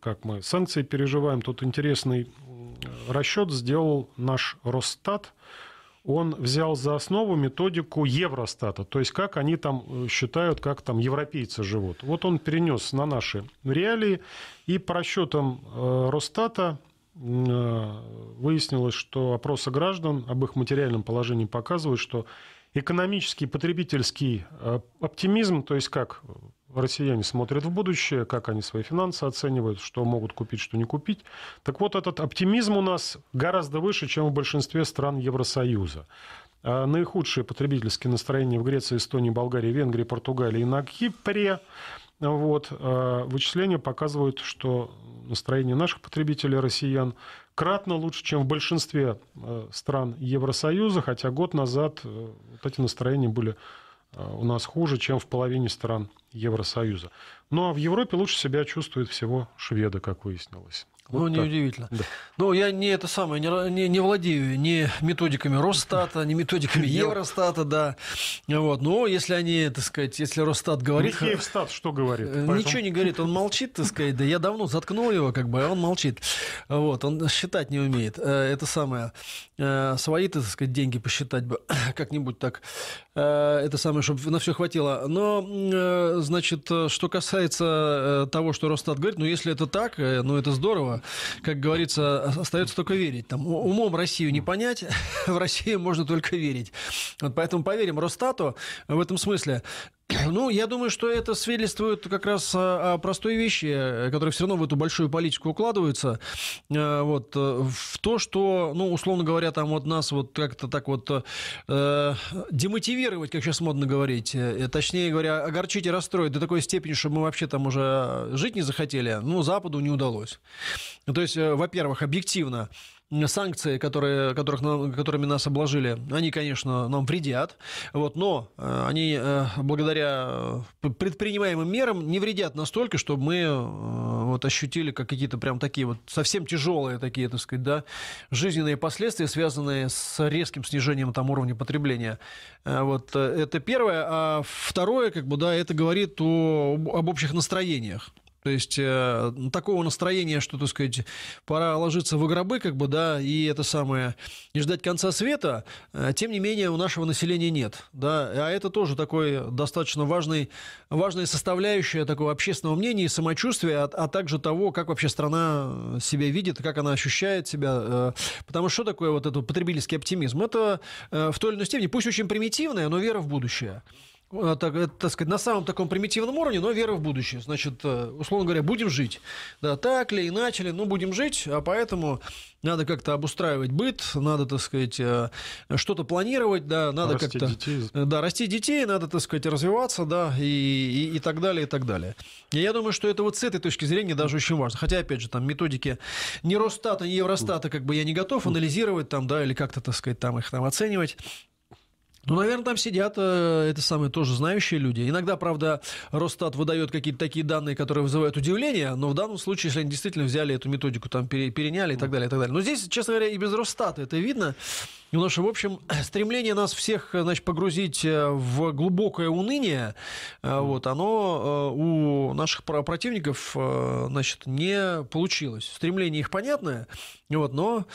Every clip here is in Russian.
как мы санкции переживаем, тут интересный расчет сделал наш Росстат. Он взял за основу методику Евростата, то есть как они там э, считают, как там европейцы живут. Вот он перенес на наши реалии, и по расчетам э, Росстата э, выяснилось, что опросы граждан об их материальном положении показывают, что экономический потребительский оптимизм, то есть как россияне смотрят в будущее, как они свои финансы оценивают, что могут купить, что не купить. Так вот, этот оптимизм у нас гораздо выше, чем в большинстве стран Евросоюза. А наихудшие потребительские настроения в Греции, Эстонии, Болгарии, Венгрии, Португалии и на Кипре. Вот. Э, вычисления показывают, что настроение наших потребителей, россиян, кратно лучше, чем в большинстве э, стран Евросоюза, хотя год назад э, вот эти настроения были Э, у нас хуже, чем в половине стран Евросоюза. Ну а в Европе лучше себя чувствуют всего шведы, как выяснилось ну, так. неудивительно. Да. Но я не это самое, не, не, не владею ни методиками Росстата, ни методиками Евростата, да. Вот. Но если они, так сказать, если Росстат говорит... Евростат что говорит? Э, Поэтому... Ничего не говорит, он молчит, так сказать. Да я давно заткнул его, как бы, а он молчит. Вот, он считать не умеет. Э, это самое. Э, свои, так сказать, деньги посчитать бы как-нибудь так. Это самое, чтобы на все хватило. Но, значит, что касается того, что Росстат говорит, ну, если это так, ну, это здорово как говорится, остается только верить. Там, умом Россию не понять, в Россию можно только верить. Вот поэтому поверим Росстату в этом смысле. Ну, я думаю, что это свидетельствует как раз о простой вещи, э, которые все равно в эту большую политику укладываются. Э, вот, э, в то, что, ну, условно говоря, там вот нас вот как-то так вот э, демотивировать, как сейчас модно говорить, точнее говоря, огорчить и расстроить до такой степени, что мы вообще там уже жить не захотели, ну, Западу не удалось. То есть, во-первых, объективно, санкции, которые, которых нам, которыми нас обложили, они, конечно, нам вредят, вот, но э, они э, благодаря э, предпринимаемым мерам не вредят настолько, чтобы мы вот, ощутили как какие-то прям такие вот совсем тяжелые такие, так сказать, да, жизненные последствия, связанные с резким снижением там уровня потребления. Вот это первое. А второе, как бы, да, это говорит о, об общих настроениях. То есть э, ну, такого настроения, что, так сказать, пора ложиться в гробы, как бы, да, и это самое, не ждать конца света, э, тем не менее, у нашего населения нет, да, а это тоже такой достаточно важный, важная составляющая такого общественного мнения и самочувствия, а, а также того, как вообще страна себя видит, как она ощущает себя, э, потому что такое вот этот потребительский оптимизм? Это э, в той или иной степени, пусть очень примитивная, но вера в будущее. Э, так, э, так сказать, на самом таком примитивном уровне, но вера в будущее. Значит, э, условно говоря, будем жить. Да, так ли, иначе ли, ну, но будем жить, а поэтому надо как-то обустраивать быт, надо, так сказать, что-то планировать, да, надо расти как-то... Детей. Да, расти детей, надо, так сказать, развиваться, да, и, и, и так далее, и так далее. И я думаю, что это вот с этой точки зрения даже очень важно. Хотя, опять же, там методики ни Росстата, ни Евростата, как бы я не готов анализировать там, да, или как-то, так сказать, там их там оценивать. Ну, наверное, там сидят э, это самые тоже знающие люди. Иногда, правда, Росстат выдает какие-то такие данные, которые вызывают удивление, но в данном случае, если они действительно взяли эту методику, там переняли и так далее, и так далее. Но здесь, честно говоря, и без Росстата это видно. Потому ну в общем, стремление нас всех, э, значит, погрузить э, в глубокое уныние, э, вот, оно у наших противников, значит, не получилось. Стремление их понятное, вот, но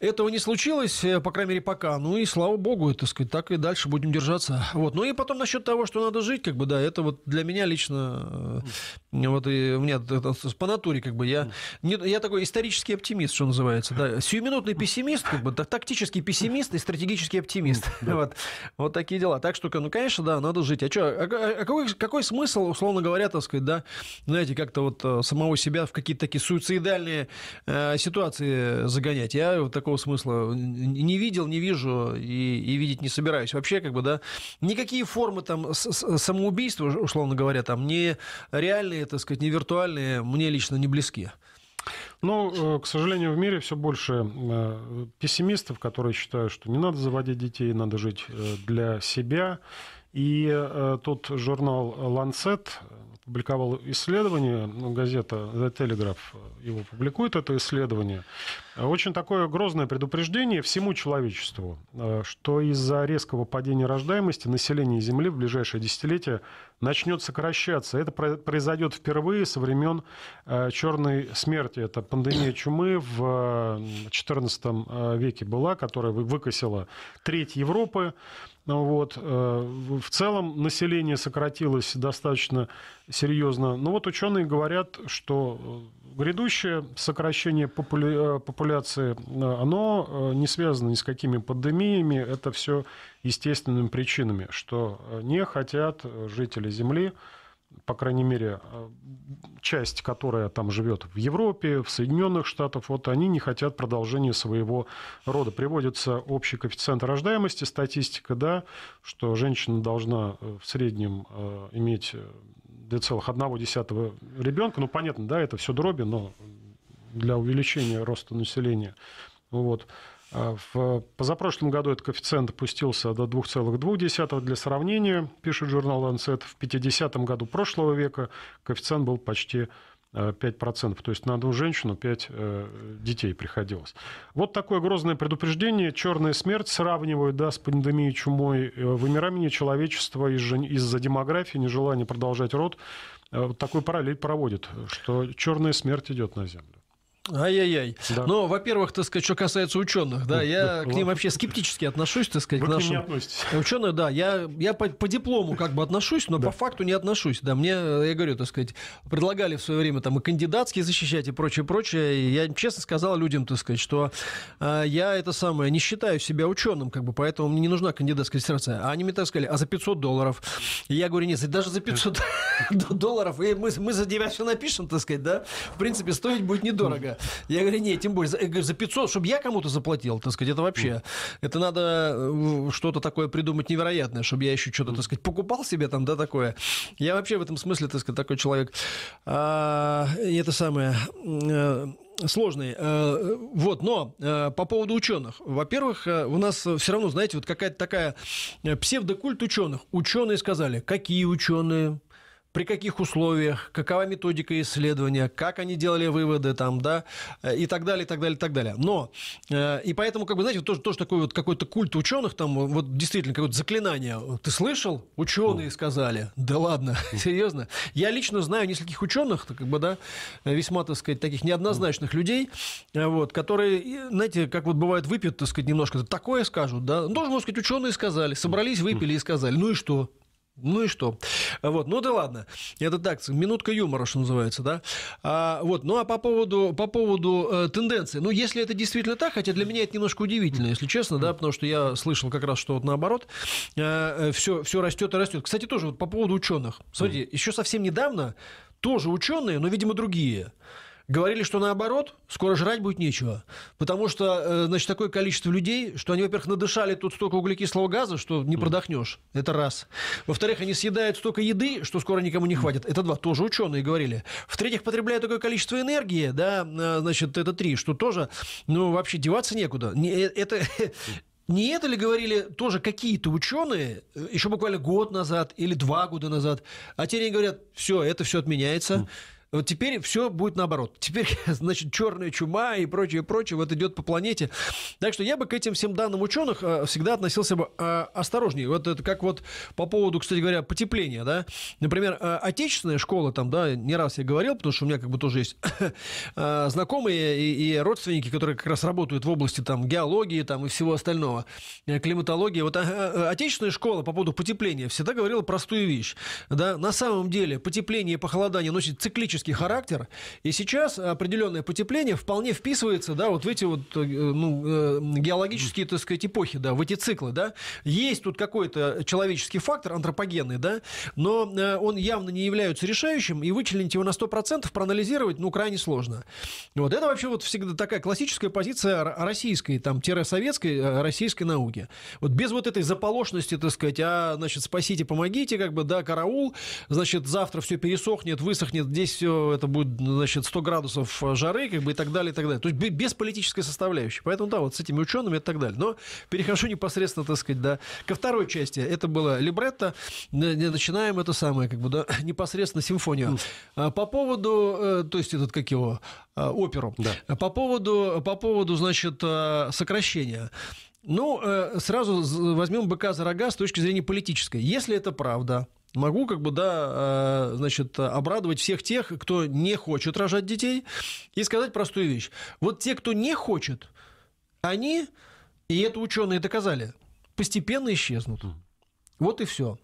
этого не случилось, по крайней мере, пока. Ну и слава богу, так сказать, так и дальше будем держаться. Вот. Ну и потом насчет того, что надо жить, как бы, да, это вот для меня лично, вот и у меня это, по натуре, как бы, я, не, я такой исторический оптимист, что называется, да, сиюминутный пессимист, как бы, тактический пессимист, пессимист и стратегический оптимист. Да. Вот, вот такие дела. Так что, ну, конечно, да, надо жить. А что, а, а, какой, какой смысл, условно говоря, так сказать, да, знаете, как-то вот э, самого себя в какие-то такие суицидальные э, ситуации загонять? Я вот такого смысла не видел, не вижу и, и видеть не собираюсь. Вообще, как бы, да, никакие формы там самоубийства, условно говоря, там не реальные, так сказать, не виртуальные, мне лично не близки. Но, ну, э, к сожалению, в мире все больше э, пессимистов, которые считают, что не надо заводить детей, надо жить э, для себя. И тот журнал «Ланцет» публиковал исследование, ну, газета «The Telegraph» его публикует, это исследование, очень такое грозное предупреждение всему человечеству, э, что из-за резкого падения рождаемости население Земли в ближайшее десятилетие начнет сокращаться. Это произойдет впервые со времен э, черной смерти. Это пандемия чумы в XIV э, веке была, которая выкосила треть Европы. Ну вот. В целом население сократилось достаточно серьезно. Но вот ученые говорят, что грядущее сокращение популяции популяции, э, оно э, не связано ни с какими пандемиями, это все естественными причинами, что э, не хотят жители Земли, по крайней мере, часть, которая там живет в Европе, в Соединенных Штатах, вот они не хотят продолжения своего рода. Приводится общий коэффициент рождаемости, статистика, да, что женщина должна в среднем иметь 2,1 ребенка. Ну, понятно, да, это все дроби, но для увеличения роста населения. Вот. А в позапрошлом году этот коэффициент опустился до 2,2. Для сравнения, пишет журнал Lancet, в 50 году прошлого века коэффициент был почти 5%. Э, То есть на одну женщину 5 э, детей приходилось. Вот такое грозное предупреждение. Черная смерть сравнивают да, с пандемией чумой. Э, Вымирание человечества из-за демографии, нежелания продолжать род. Вот такой параллель проводит, что черная смерть идет на Землю. Ай-яй-яй. Да. Ну, во-первых, так сказать, что касается ученых, да, ну, я к ним вообще скептически отношусь, так сказать, Вы к нашим. не относитесь. Ученые, да, я, я по, по диплому как бы отношусь, но да. по факту не отношусь. Да, мне, я говорю, так сказать, предлагали в свое время там и кандидатские защищать и прочее, прочее. И я честно сказал людям, так сказать, что э, я это самое не считаю себя ученым, как бы, поэтому мне не нужна кандидатская диссертация. А они мне так сказали, а за 500 долларов? И я говорю, нет, даже за 500 долларов, и мы, мы за тебя все напишем, так сказать, да, в принципе, стоить будет недорого. Я говорю, нет, тем более. Я за 500, э, чтобы я кому-то заплатил, так сказать, это вообще. Это надо э, что-то такое придумать невероятное, чтобы я еще что-то, так сказать, покупал себе там, да, такое. Я вообще в этом смысле, так сказать, такой человек. А, это самое э, сложный. Вот, но по поводу ученых. Во-первых, у нас все равно, знаете, вот какая-то такая псевдокульт ученых. Ученые сказали, какие ученые, при каких условиях, какова методика исследования, как они делали выводы там, да, э, и так далее, и так далее, и так далее. Но, э, и поэтому, как бы, знаете, тоже, тоже такой вот какой-то культ ученых, там, вот действительно, какое-то заклинание. Ты слышал? Ученые сказали. Да ладно, серьезно. Я лично знаю нескольких ученых, как бы, да, весьма, так сказать, таких неоднозначных людей, э, вот, которые, знаете, как вот бывает, выпьют, так сказать, немножко, такое скажут, да. Тоже, можно сказать, ученые сказали, собрались, хм. выпили и сказали. Ну и что? Ну и что? Вот, ну да ладно. Это так, минутка юмора, что называется, да? А, вот, ну а по поводу, по поводу э, тенденции. Ну, если это действительно так, хотя для меня это немножко удивительно, если честно, да, потому что я слышал как раз, что вот наоборот, э, все, э, все растет и растет. Кстати, тоже вот по поводу ученых. Смотрите, еще совсем недавно тоже ученые, но, видимо, другие – Говорили, что наоборот, скоро жрать будет нечего. Потому что, э, значит, такое количество людей, что они, во-первых, надышали тут столько углекислого газа, что не продохнешь. Это раз. Во-вторых, они съедают столько еды, что скоро никому не хватит. Это два. Тоже ученые говорили. В-третьих, потребляют такое количество энергии, да, э, значит, это три, что тоже, ну, вообще деваться некуда. Э, это, не это ли говорили тоже какие-то ученые еще буквально год назад или два года назад? А теперь они говорят, все, это все отменяется. Вот теперь все будет наоборот. Теперь, значит, черная чума и прочее, прочее вот идет по планете. Так что я бы к этим всем данным ученых э, всегда относился бы э, осторожнее. Вот это как вот по поводу, кстати говоря, потепления, да. Например, э, отечественная школа там, да, не раз я говорил, потому что у меня как бы тоже есть знакомые и, и родственники, которые как раз работают в области там геологии там и всего остального, климатологии. Вот отечественная школа по поводу потепления всегда говорила простую вещь, да. На самом деле потепление и похолодание носит циклический циклический характер. И сейчас определенное потепление вполне вписывается, да, вот в эти вот э, ну, э, геологические, так сказать, эпохи, да, в эти циклы, да. Есть тут какой-то человеческий фактор, антропогенный, да, но э, он явно не является решающим, и вычленить его на 100% проанализировать, ну, крайне сложно. Вот это вообще вот всегда такая классическая позиция российской, там, советской российской науки. Вот без вот этой заполошности, так сказать, а, значит, спасите, помогите, как бы, да, караул, значит, завтра все пересохнет, высохнет, здесь все это будет, значит, 100 градусов э, жары, как бы и так далее, и так далее. То есть без политической составляющей. Поэтому, да, вот с этими учеными и так далее. Но перехожу непосредственно, так сказать, да, ко второй части. Это было либретто. Начинаем это самое, как бы, да, непосредственно симфонию. А, по поводу, э, то есть этот, как его, а, оперу. Да. А, по поводу, по поводу, значит, сокращения. Ну, э, сразу возьмем быка за рога с точки зрения политической. Если это правда, могу как бы, да, э, значит, обрадовать всех тех, кто не хочет рожать детей, и сказать простую вещь. Вот те, кто не хочет, они, и это ученые доказали, постепенно исчезнут. Хм. Вот и все.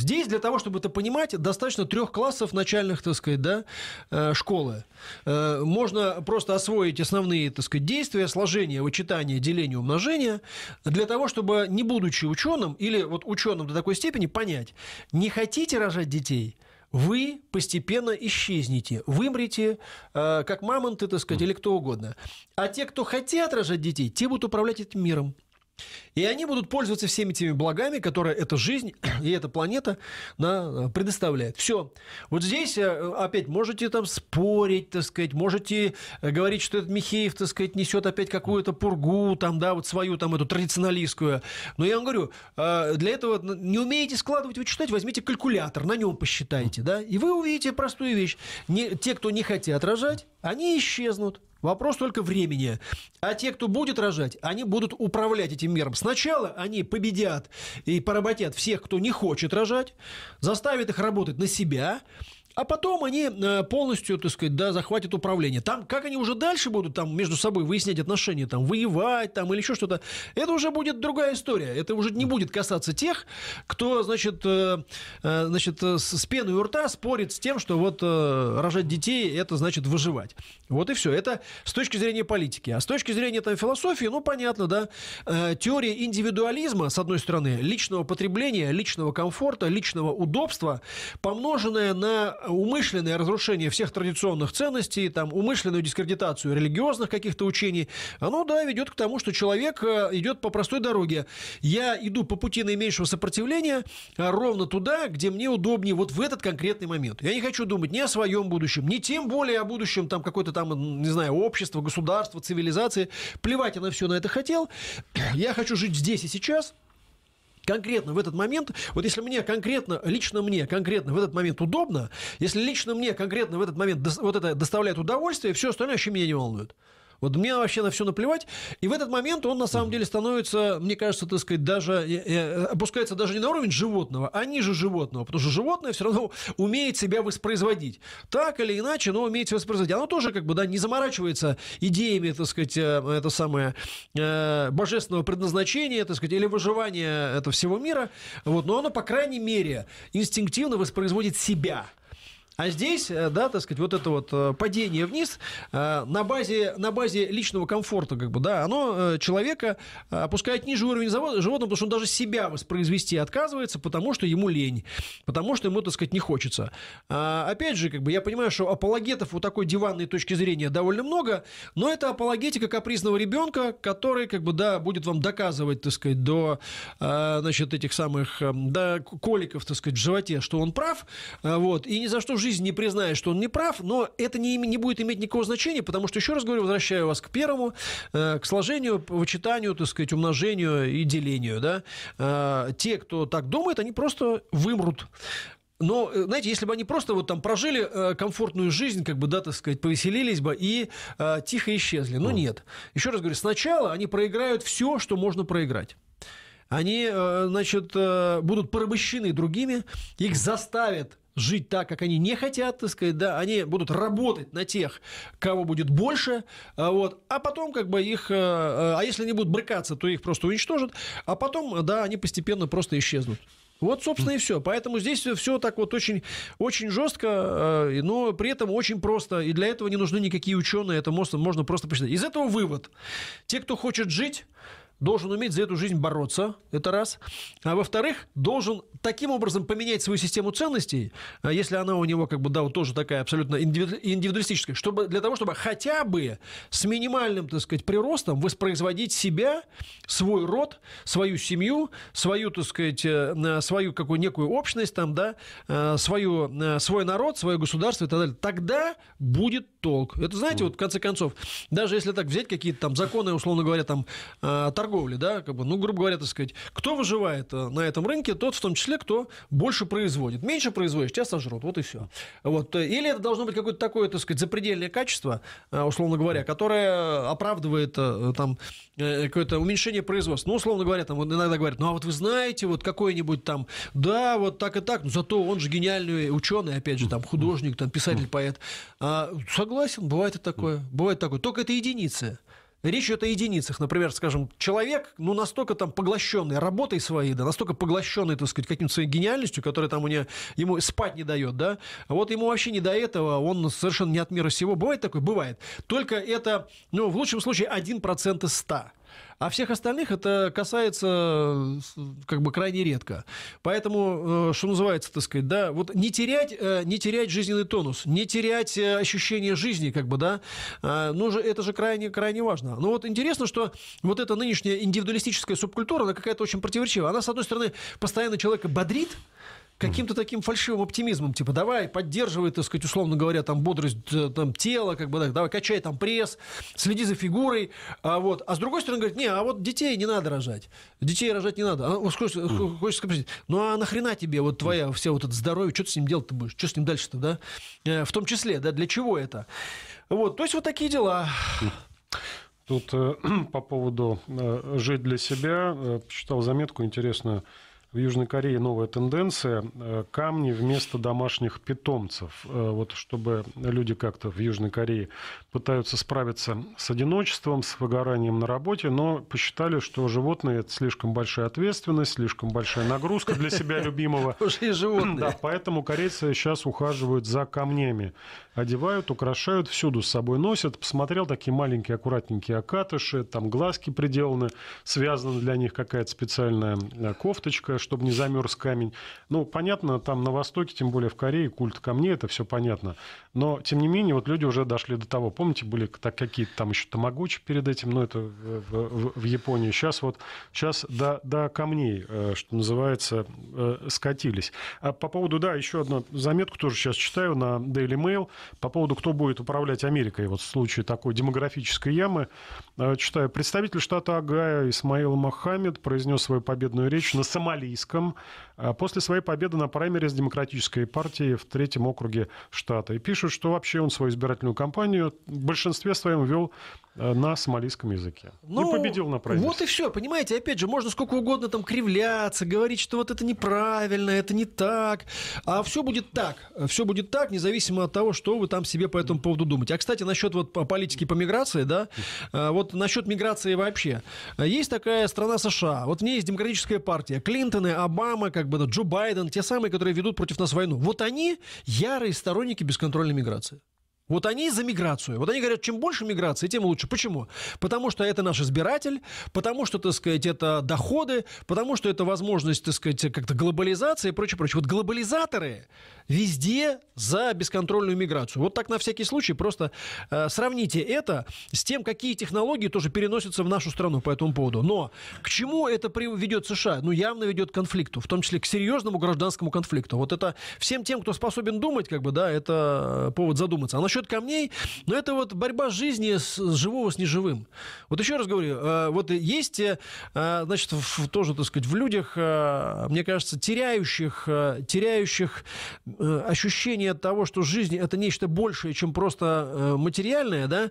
Здесь для того, чтобы это понимать, достаточно трех классов начальных, так сказать, да, э, школы. Э, можно просто освоить основные, так сказать, действия, сложение, вычитание, деление, умножение, для того, чтобы, не будучи ученым или вот ученым до такой степени, понять, не хотите рожать детей – вы постепенно исчезнете, вымрете, э, как мамонты, так сказать, или кто угодно. А те, кто хотят рожать детей, те будут управлять этим миром. И они будут пользоваться всеми теми благами, которые эта жизнь и эта планета э, предоставляет. Все. Вот здесь э, опять можете там спорить, так сказать, можете э, говорить, что этот Михеев, так сказать, несет опять какую-то пургу, там, да, вот свою там эту традиционалистскую. Но я вам говорю, для этого не умеете складывать, вычитать, возьмите калькулятор, на нем посчитайте, да, и вы увидите простую вещь. Не, те, кто не хотят рожать, они исчезнут. Вопрос только времени. А те, кто будет рожать, они будут управлять этим миром. Сначала они победят и поработят всех, кто не хочет рожать, заставят их работать на себя, а потом они э, полностью, так сказать, да, захватят управление. Там, как они уже дальше будут там между собой выяснять отношения, там, воевать там, или еще что-то, это уже будет другая история. Это уже не будет касаться тех, кто, значит, э, э, значит с пеной у рта спорит с тем, что вот рожать детей – это значит выживать. Вот и все. Это с точки зрения политики. А с точки зрения там, философии, ну, понятно, да, теория индивидуализма, с одной стороны, личного потребления, личного комфорта, личного удобства, помноженная на умышленное разрушение всех традиционных ценностей, там, умышленную дискредитацию религиозных каких-то учений, оно, да, ведет к тому, что человек э, идет по простой дороге. Я иду по пути наименьшего сопротивления а, ровно туда, где мне удобнее вот в этот конкретный момент. Я не хочу думать ни о своем будущем, ни тем более о будущем там какой-то там, не знаю, общества, государства, цивилизации. Плевать я на все на это хотел. Я хочу жить здесь и сейчас – конкретно в этот момент, вот если мне конкретно, лично мне конкретно в этот момент удобно, если лично мне конкретно в этот момент вот это доставляет удовольствие, все остальное вообще меня не волнует. Вот мне вообще на все наплевать. И в этот момент он на самом деле становится, мне кажется, так сказать, даже э, э, опускается даже не на уровень животного, а ниже животного. Потому что животное все равно умеет себя воспроизводить. Так или иначе, но умеет себя воспроизводить. Оно тоже как бы да, не заморачивается идеями, так сказать, э, это самое божественного предназначения, так сказать, или выживания этого всего мира. Вот, но оно, по крайней мере, инстинктивно воспроизводит себя. А здесь, э, да, так сказать, вот это вот э, падение вниз э, на базе, на базе личного комфорта, как бы, да, оно человека опускает ниже уровень животного, потому что он даже себя воспроизвести отказывается, потому что ему лень, потому что ему, так сказать, не хочется. А, опять же, как бы, я понимаю, что апологетов у такой диванной точки зрения довольно много, но это апологетика капризного ребенка, который, как бы, да, будет вам доказывать, так сказать, до, значит, этих самых, эм, до коликов, так сказать, в животе, что он прав, вот, и ни за что в жизни не признает, что он не прав, но это не, не будет иметь никакого значения, потому что, еще раз говорю, возвращаю вас к первому, э, к сложению, вычитанию, так сказать, умножению и делению. Да? Э, те, кто так думает, они просто вымрут. Но, э, знаете, если бы они просто вот там прожили комфортную жизнь, как бы, да, так сказать, повеселились бы и э, тихо исчезли. Но нет. Еще раз говорю, сначала они проиграют все, что можно проиграть. Они, э, значит, э, будут порабощены другими, их заставят жить так, как они не хотят, так сказать, да, они будут работать на тех, кого будет больше, а вот, а потом как бы их, э, э, а если они будут брыкаться, то их просто уничтожат, а потом, да, они постепенно просто исчезнут. Вот, собственно, и все. Поэтому здесь все так вот очень, очень жестко, э, но при этом очень просто. И для этого не нужны никакие ученые. Это можно, можно просто посчитать. Из этого вывод. Те, кто хочет жить, должен уметь за эту жизнь бороться, это раз. А во-вторых, должен таким образом поменять свою систему ценностей, а если она у него как бы, да, вот тоже такая абсолютно индивидуалистическая, чтобы, для того, чтобы хотя бы с минимальным, так сказать, приростом воспроизводить себя, свой род, свою семью, свою, так сказать, э, свою какую некую общность там, да, э, свою, э, свой народ, свое государство и так далее. Тогда будет толк. Это, знаете, вот в конце концов, даже если так взять какие-то там законы, условно говоря, там э, торговли, да, как бы, ну, грубо говоря, так сказать, кто выживает э, на этом рынке, тот в том числе, кто больше производит. Меньше производишь, тебя сожрут, вот и все. Вот. Э, или это должно быть какое-то такое, так сказать, запредельное качество, условно говоря, которое оправдывает там какое-то уменьшение производства. Ну, условно говоря, там иногда говорят, ну, а вот вы знаете, вот какой-нибудь там, да, вот так и так, но зато он же гениальный ученый, опять же, там, художник, там, писатель, поэт. А, согласен, бывает и такое. Mm. Бывает такое. Только это единицы. Речь идет о единицах. Например, скажем, человек, ну, настолько там поглощенный работой своей, да, настолько поглощенный, так сказать, каким-то своей гениальностью, которая там у него, ему спать не дает, да, а вот ему вообще не до этого, он совершенно не от мира сего. Бывает такое? Бывает. Только это, ну, в лучшем случае, 1% из 100. А всех остальных это касается как бы крайне редко. Поэтому, э, что называется, так сказать, да, вот не терять, э, не терять жизненный тонус, не терять э, ощущение жизни, как бы, да, а, ну, же, это же крайне, крайне важно. Но вот интересно, что вот эта нынешняя индивидуалистическая субкультура, она какая-то очень противоречивая. Она, с одной стороны, постоянно человека бодрит, каким-то таким фальшивым оптимизмом, типа, давай, поддерживай, так сказать, условно говоря, там, бодрость э, там, тела, как бы, так, давай, качай там пресс, следи за фигурой, а, вот. А с другой стороны, говорит, не, а вот детей не надо рожать, детей рожать не надо. А, ну, э, хочется, хочешь спросить, ну, а нахрена тебе вот твоя вся вот это здоровье, что ты с ним делать-то будешь, что с ним дальше-то, да? Э, в том числе, да, для чего это? Вот, то есть вот такие дела. Тут э, по поводу э, «жить для себя» э, читал заметку интересную. В Южной Корее новая тенденция э, – камни вместо домашних питомцев. Э, вот чтобы люди как-то в Южной Корее пытаются справиться с одиночеством, с выгоранием на работе, но посчитали, что животные – это слишком большая ответственность, слишком большая нагрузка для себя любимого. Уже и животные. Да, поэтому корейцы сейчас ухаживают за камнями. Одевают, украшают, всюду с собой носят. Посмотрел, такие маленькие аккуратненькие акатыши, там глазки приделаны, связана для них какая-то специальная э, кофточка, чтобы не замерз камень. Ну, понятно, там на Востоке, тем более в Корее, культ камней, это все понятно. Но, тем не менее, вот люди уже дошли до того. Помните, были так, какие-то там еще тамагучи перед этим, но ну, это в, в, в Японии. Сейчас вот, сейчас до, до камней, э, что называется, э, скатились. А по поводу, да, еще одну заметку тоже сейчас читаю на Daily Mail по поводу, кто будет управлять Америкой. Вот в случае такой демографической ямы. Э, читаю. Представитель штата Агая Исмаил Мохаммед произнес свою победную речь на сомалийском после своей победы на праймере с демократической партией в третьем округе штата. И пишет, пишут, что вообще он свою избирательную кампанию в большинстве своем вел э, на сомалийском языке. Ну, и победил на правительстве. Вот и все, понимаете, опять же, можно сколько угодно там кривляться, говорить, что вот это неправильно, это не так, а все будет так, все будет так, независимо от того, что вы там себе по этому поводу думаете. А, кстати, насчет вот политики по миграции, да, э, вот насчет миграции вообще. Есть такая страна США, вот в ней есть демократическая партия, Клинтоны, Обама, как бы, да Джо Байден, те самые, которые ведут против нас войну. Вот они ярые сторонники бесконтрольной миграции. Вот они за миграцию. Вот они говорят, чем больше миграции, тем лучше. Почему? Потому что это наш избиратель, потому что, так сказать, это доходы, потому что это возможность, так сказать, как-то глобализации и прочее, прочее. Вот глобализаторы везде за бесконтрольную миграцию. Вот так на всякий случай просто э, сравните это с тем, какие технологии тоже переносятся в нашу страну по этому поводу. Но к чему это приведет США? Ну, явно ведет к конфликту, в том числе к серьезному гражданскому конфликту. Вот это всем тем, кто способен думать, как бы, да, это э, повод задуматься. А насчет насчет камней, но это вот борьба жизни с, с живого с неживым. Вот еще раз говорю, э, вот есть, э, э, значит, в, тоже, так сказать, в людях, мне кажется, теряющих, теряющих ощущение того, что жизнь это нечто большее, чем просто материальное, да,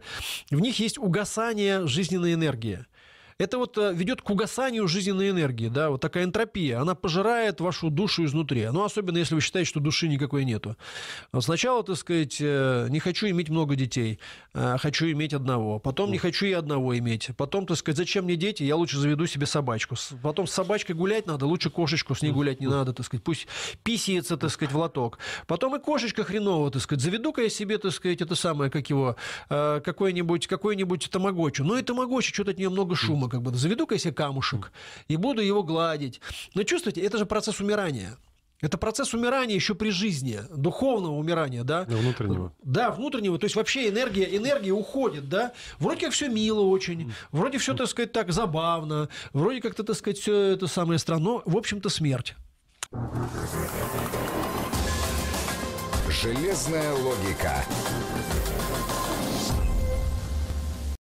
в них есть угасание жизненной энергии. Это вот э, ведет к угасанию жизненной энергии, да, вот такая энтропия, она пожирает вашу душу изнутри, ну, особенно если вы считаете, что души никакой нету. Сначала, так сказать, э, не хочу иметь много детей, э, хочу иметь одного, потом не хочу и одного иметь, потом, так сказать, зачем мне дети, я лучше заведу себе собачку, потом с собачкой гулять надо, лучше кошечку, с ней гулять не надо, так сказать, пусть писается, так сказать, в лоток. Потом и кошечка хреново, так сказать, заведу-ка я себе, так сказать, это самое, как его, какой-нибудь, какой-нибудь тамагочу, ну и тамагочи, что-то от нее много шума, как бы заведу-ка я себе камушек и буду его гладить. Но чувствуете, это же процесс умирания. Это процесс умирания еще при жизни, духовного умирания, да? Да, внутреннего. Да, внутреннего. То есть вообще энергия, энергия уходит, да? Вроде как все мило очень, вроде все, так сказать, так забавно, вроде как-то, так сказать, все это самое странно. В общем-то, смерть. Железная логика.